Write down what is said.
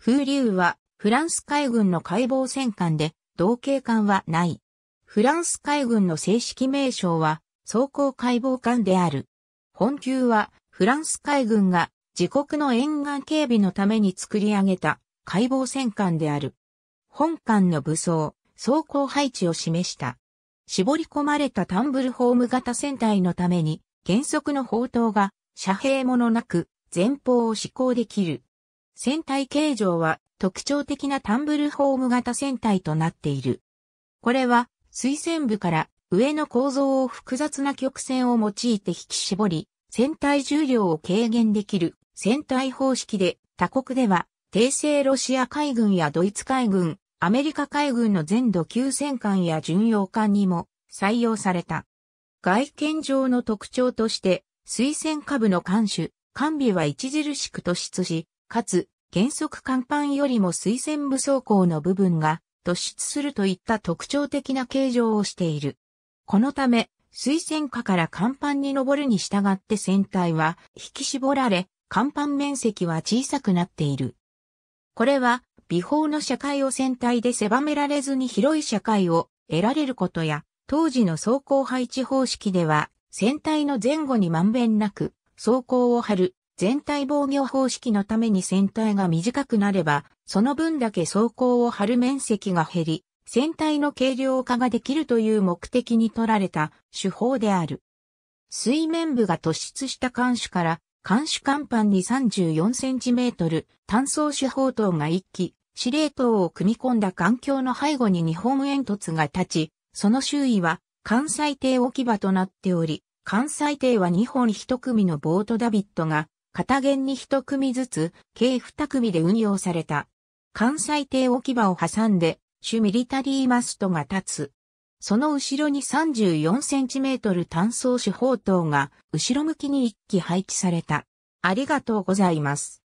風流はフランス海軍の解剖戦艦で、同型艦はない。フランス海軍の正式名称は、装甲解剖艦である。本級は、フランス海軍が自国の沿岸警備のために作り上げた解剖戦艦である。本艦の武装、装甲配置を示した。絞り込まれたタンブルホーム型船体のために、原則の砲塔が遮蔽ものなく前方を施行できる。船体形状は特徴的なタンブルフォーム型船体となっている。これは水船部から上の構造を複雑な曲線を用いて引き絞り、船体重量を軽減できる船体方式で他国では帝政ロシア海軍やドイツ海軍、アメリカ海軍の全土級戦艦や巡洋艦にも採用された。外見上の特徴として、水船下部の艦首、艦尾は著しく突出し、かつ、原則甲板よりも水線部装甲の部分が突出するといった特徴的な形状をしている。このため、水線下から甲板に登るに従って船体は引き絞られ、甲板面積は小さくなっている。これは、微法の社会を船体で狭められずに広い社会を得られることや、当時の走行配置方式では、船体の前後にまんべんなく、走行を張る全体防御方式のために船体が短くなれば、その分だけ装甲を張る面積が減り、船体の軽量化ができるという目的に取られた手法である。水面部が突出した艦首から艦首甲板に 34cm 単装手砲塔が1機、司令塔を組み込んだ環境の背後に日本煙突が立ち、その周囲は関西艇置き場となっており、関西艇は2本1組のボートダビットが片弦に一組ずつ、計二組で運用された。関西艇置き場を挟んで、主ミリタリーマストが立つ。その後ろに 34cm 単装手砲塔が後ろ向きに1機配置された。ありがとうございます。